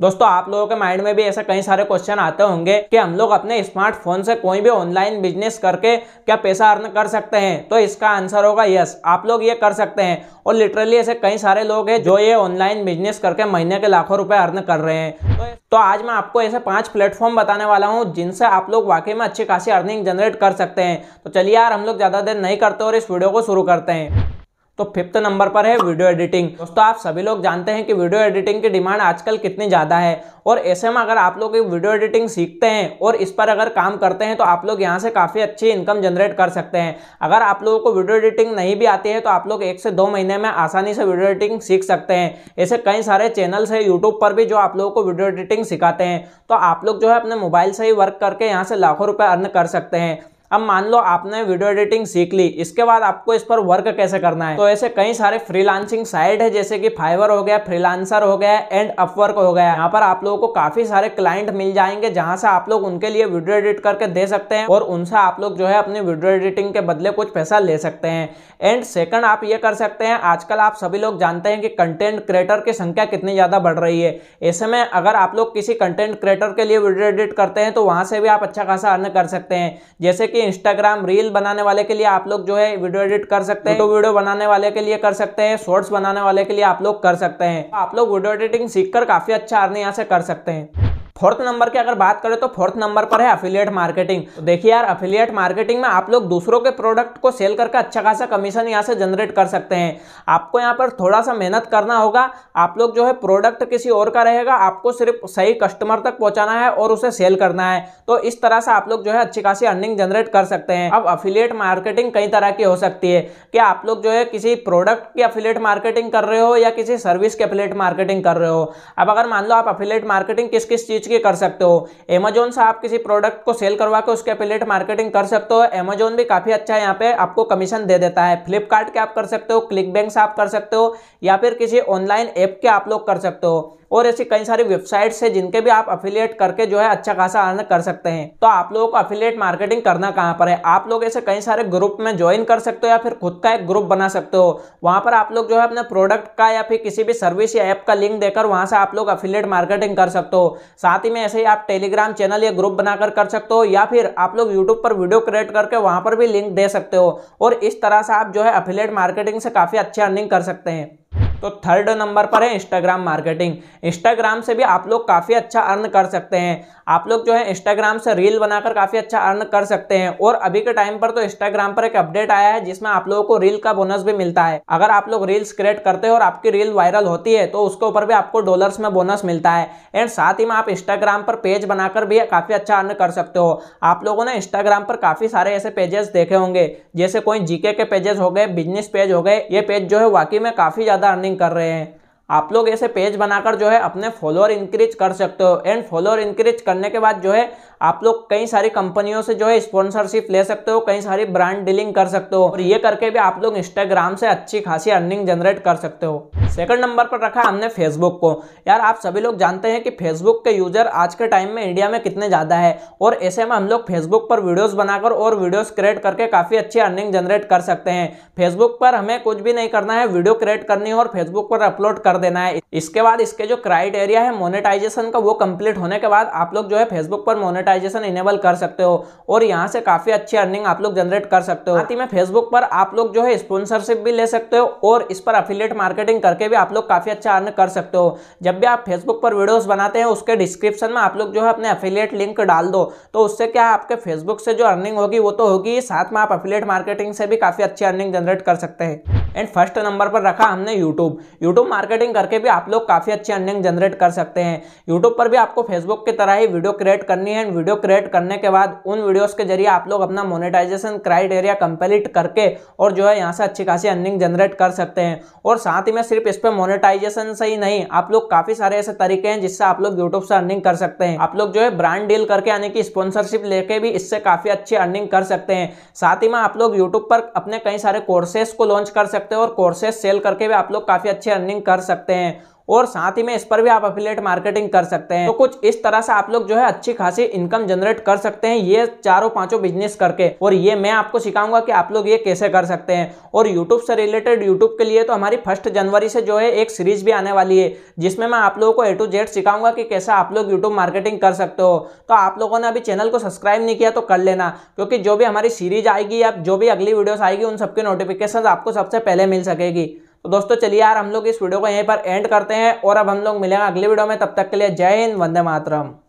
दोस्तों आप लोगों के माइंड में भी ऐसे कई सारे क्वेश्चन आते होंगे कि हम लोग अपने स्मार्टफोन से कोई भी ऑनलाइन बिजनेस करके क्या पैसा अर्न कर सकते हैं तो इसका आंसर होगा यस आप लोग ये कर सकते हैं और लिटरली ऐसे कई सारे लोग हैं जो ये ऑनलाइन बिजनेस करके महीने के लाखों रुपए अर्न कर रहे हैं तो, तो आज मैं आपको ऐसे पांच प्लेटफॉर्म बताने वाला हूँ जिनसे आप लोग वाकई में अच्छी खासी अर्निंग जनरेट कर सकते हैं तो चलिए यार हम लोग ज़्यादा देर नहीं करते और इस वीडियो को शुरू करते हैं तो फिफ्थ नंबर पर है वीडियो एडिटिंग दोस्तों आप सभी लोग जानते हैं कि वीडियो एडिटिंग की डिमांड आजकल कितनी ज़्यादा है और ऐसे में अगर आप लोग वीडियो एडिटिंग सीखते हैं और इस पर अगर काम करते हैं तो आप लोग यहाँ से काफ़ी अच्छी इनकम जनरेट कर सकते हैं अगर आप लोगों को वीडियो एडिटिंग नहीं भी आती है तो आप लोग एक से दो महीने में आसानी से वीडियो एडिटिंग सीख सकते हैं ऐसे कई सारे चैनल्स है यूट्यूब पर भी जो आप लोगों को वीडियो एडिटिंग सिखाते हैं तो आप लोग जो है अपने मोबाइल से ही वर्क करके यहाँ से लाखों रुपये अर्न कर सकते हैं अब मान लो आपने वीडियो एडिटिंग सीख ली इसके बाद आपको इस पर वर्क कैसे करना है तो ऐसे कई सारे फ्रीलांसिंग साइट है जैसे कि फाइवर हो गया फ्रीलांसर हो गया एंड अपवर्क हो गया यहाँ पर आप लोगों को काफी सारे क्लाइंट मिल जाएंगे जहां से आप लोग उनके लिए वीडियो एडिट करके दे सकते हैं और उनसे आप लोग जो है अपनी वीडियो एडिटिंग के बदले कुछ पैसा ले सकते हैं एंड सेकंड आप ये कर सकते हैं आजकल आप सभी लोग जानते हैं कि कंटेंट क्रिएटर की संख्या कितनी ज़्यादा बढ़ रही है ऐसे में अगर आप लोग किसी कंटेंट क्रिएटर के लिए वीडियो एडिट करते हैं तो वहां से भी आप अच्छा खासा अर्न कर सकते हैं जैसे कि देखिए इंस्टाग्राम रील बनाने वाले के लिए आप लोग जो है वीडियो एडिट कर सकते हैं तो वीडियो बनाने वाले के लिए कर सकते हैं शॉर्ट्स बनाने वाले के लिए आप लोग कर सकते हैं आप लोग वीडियो एडिटिंग सीखकर काफी अच्छा अर्निंग यहाँ से कर सकते हैं फोर्थ नंबर की अगर बात करें तो फोर्थ नंबर पर है अफिलियट मार्केटिंग तो देखिए यार अफिलियट मार्केटिंग में आप लोग दूसरों के प्रोडक्ट को सेल करके अच्छा खासा कमीशन यहाँ से जनरेट कर सकते हैं आपको यहाँ पर थोड़ा सा मेहनत करना होगा आप लोग जो है प्रोडक्ट किसी और का रहेगा आपको सिर्फ सही कस्टमर तक पहुँचाना है और उसे सेल करना है तो इस तरह से आप लोग जो है अच्छी खासी अर्निंग जनरेट कर सकते हैं अब अफिलियट मार्केटिंग कई तरह की हो सकती है कि आप लोग जो है किसी प्रोडक्ट की अफिलियट मार्केटिंग कर रहे हो या किसी सर्विस की अफिलियट मार्केटिंग कर रहे हो अब अगर मान लो आप अफिलियट मार्केटिंग किस किस चीज़ के कर सकते हो एमेजोन से आप किसी प्रोडक्ट को सेल करवा के उसके अपिलेट मार्केटिंग कर सकते हो एमेजोन भी काफ़ी अच्छा यहाँ पे आपको कमीशन दे देता है फ्लिपकार्ट के आप कर सकते हो क्लिक बैंक से आप कर सकते हो या फिर किसी ऑनलाइन ऐप के आप लोग कर सकते हो और ऐसी कई सारी वेबसाइट्स है जिनके भी आप अफिलियट करके जो है अच्छा खासा अर्न कर सकते हैं तो आप लोगों को अफिलियट मार्केटिंग करना कहाँ पर है आप लोग ऐसे कई सारे ग्रुप में ज्वाइन कर सकते हो या फिर खुद का एक ग्रुप बना सकते हो वहां पर आप लोग जो है अपने प्रोडक्ट का या फिर किसी भी सर्विस या ऐप का लिंक देकर वहां से आप लोग अफिलियट मार्केटिंग कर सकते हो साथ ही में ऐसे ही आप टेलीग्राम चैनल या ग्रुप बनाकर कर सकते हो या फिर आप लोग यूट्यूब पर वीडियो क्रिएट करके वहां पर भी लिंक दे सकते हो और इस तरह से आप जो है अफिलेट मार्केटिंग से काफ़ी अच्छी अर्निंग कर सकते हैं तो थर्ड नंबर पर है इंस्टाग्राम मार्केटिंग इंस्टाग्राम से भी आप लोग काफ़ी अच्छा अर्न कर सकते हैं आप लोग जो है इंस्टाग्राम से रील बनाकर काफ़ी अच्छा अर्न कर सकते हैं और अभी के टाइम पर तो इंस्टाग्राम पर एक अपडेट आया है जिसमें आप लोगों को रील का बोनस भी मिलता है अगर आप लोग रील्स क्रिएट करते हो और आपकी रील वायरल होती है तो उसके ऊपर भी आपको डॉलर्स में बोनस मिलता है एंड साथ ही में आप इंस्टाग्राम पर पेज बनाकर भी काफ़ी अच्छा अर्न कर सकते हो आप लोगों ने इंस्टाग्राम पर काफ़ी सारे ऐसे पेजेस देखे होंगे जैसे कोई जीके के पेजेस हो गए बिजनेस पेज हो गए ये पेज जो है वाकई में काफ़ी ज़्यादा अर्निंग अर्निंग कर रहे हैं आप लोग ऐसे पेज बनाकर जो है अपने फॉलोअर इंक्रीज कर सकते हो एंड फॉलोअर इंक्रीज करने के बाद जो है आप लोग कई सारी कंपनियों से जो है स्पॉन्सरशिप ले सकते हो कई सारी ब्रांड डीलिंग कर सकते हो और ये करके भी आप लोग इंस्टाग्राम से अच्छी खासी अर्निंग जनरेट कर सकते हो सेकंड नंबर पर रखा हमने फेसबुक को यार आप सभी लोग जानते हैं कि फेसबुक के यूजर आज के टाइम में इंडिया में कितने ज़्यादा है और ऐसे में हम लोग फेसबुक पर वीडियोस बनाकर और वीडियोस क्रिएट करके काफ़ी अच्छी अर्निंग जनरेट कर सकते हैं फेसबुक पर हमें कुछ भी नहीं करना है वीडियो क्रिएट करनी है और फेसबुक पर अपलोड कर देना है इसके बाद इसके जो क्राइटेरिया है मोनिटाइजेशन का वो कंप्लीट होने के बाद आप लोग जो है फेसबुक पर मोनिटाइज मोनेटाइजेशन इनेबल कर सकते हो और यहाँ से काफ़ी अच्छी अर्निंग आप लोग जनरेट कर सकते हो साथ में फेसबुक पर आप लोग जो है स्पॉन्सरशिप भी ले सकते हो और इस पर अफिलियट मार्केटिंग करके भी आप लोग काफ़ी अच्छा अर्न कर सकते हो जब भी आप फेसबुक पर वीडियोस बनाते हैं उसके डिस्क्रिप्शन में आप लोग जो है अपने अफिलियट लिंक डाल दो तो उससे क्या आपके फेसबुक से जो अर्निंग होगी वो तो होगी साथ में आप अफिलियट मार्केटिंग से भी काफ़ी अच्छी अर्निंग जनरेट कर सकते हैं एंड फर्स्ट नंबर पर रखा हमने यूट्यूब यूट्यूब मार्केटिंग करके भी आप लोग काफ़ी अच्छी अर्निंग जनरेट कर सकते हैं यूट्यूब पर भी आपको फेसबुक की तरह ही वीडियो क्रिएट करनी है एंड वीडियो क्रिएट करने के बाद उन वीडियोज़ के जरिए आप लोग अपना मोनिटाइजेशन क्राइटेरिया कंप्लीट करके और जो है यहाँ से अच्छी खासी अर्निंग जनरेट कर सकते हैं और साथ ही में सिर्फ इस पर मोनिटाइजेशन से ही नहीं आप लोग काफ़ी सारे ऐसे तरीके हैं जिससे आप लोग यूट्यूब से अर्निंग कर सकते हैं आप लोग जो है ब्रांड डील करके यानी कि स्पॉन्सरशिप लेके भी इससे काफ़ी अच्छी अर्निंग कर सकते हैं साथ ही में आप लोग यूट्यूब पर अपने कई सारे कोर्सेज को लॉन्च कर सकते सकते हो और कोर्सेज सेल करके भी आप लोग काफ़ी अच्छे अर्निंग कर सकते हैं और साथ ही में इस पर भी आप अफिलेट मार्केटिंग कर सकते हैं तो कुछ इस तरह से आप लोग जो है अच्छी खासी इनकम जनरेट कर सकते हैं ये चारों पांचों बिजनेस करके और ये मैं आपको सिखाऊंगा कि आप लोग ये कैसे कर सकते हैं और यूट्यूब से रिलेटेड यूट्यूब के लिए तो हमारी फर्स्ट जनवरी से जो है एक सीरीज भी आने वाली है जिसमें मैं आप लोगों को ए टू जेड सिखाऊंगा कि कैसे आप लोग यूट्यूब मार्केटिंग कर सकते हो तो आप लोगों ने अभी चैनल को सब्सक्राइब नहीं किया तो कर लेना क्योंकि जो भी हमारी सीरीज आएगी या जो भी अगली वीडियोस आएगी उन सबकी नोटिफिकेशन आपको सबसे पहले मिल सकेगी तो दोस्तों चलिए यार हम लोग इस वीडियो को यहीं पर एंड करते हैं और अब हम लोग मिलेंगे अगले वीडियो में तब तक के लिए जय हिंद वंदे मातरम